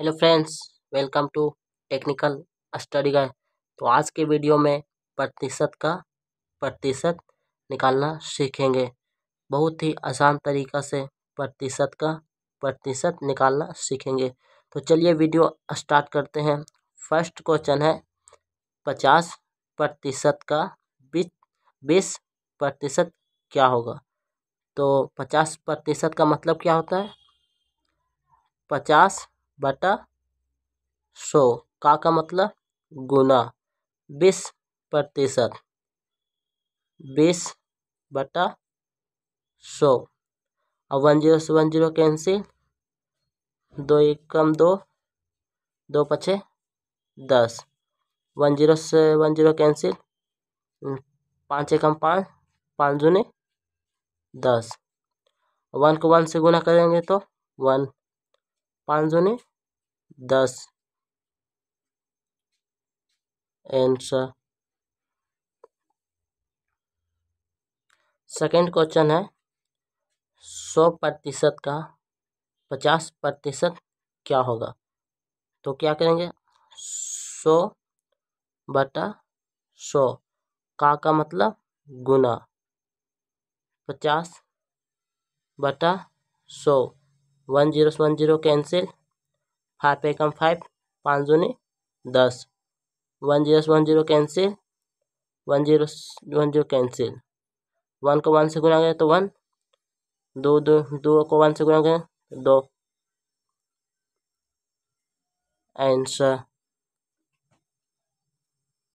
hello friends welcome to technical study guide तो आज के वीडियो में प्रतिशत का प्रतिशत निकालना सीखेंगे बहुत ही आसान तरीका से प्रतिशत का प्रतिशत निकालना सीखेंगे तो चलिए वीडियो स्टार्ट करते हैं फर्स्ट क्वेश्चन है पचास प्रतिशत का बीस बीस प्रतिशत क्या होगा तो पचास प्रतिशत का मतलब क्या होता है पचास बटा सो का का मतलब गुना बीस प्रतिशत बीस बटा सौ और वन जीरो से वन जीरो कैंसिल दो एक कम दो दो पचे दस वन जीरो से वन जीरो कैंसिल पाँच एकम पाँच पाँच जूने दस वन को वन से गुना करेंगे तो वन पाँच जूने दस आंसर सेकेंड क्वेश्चन है सौ प्रतिशत का पचास प्रतिशत क्या होगा तो क्या करेंगे सौ बटा सौ का का मतलब गुना पचास बटा सौ one zero one zero cancel five एकम फाइव पाँच दूनी दस one zero one zero cancel one zero one zero cancel one को वन से गुना गया तो वन दो दो दो को वन से गुना गया तो दो आंसर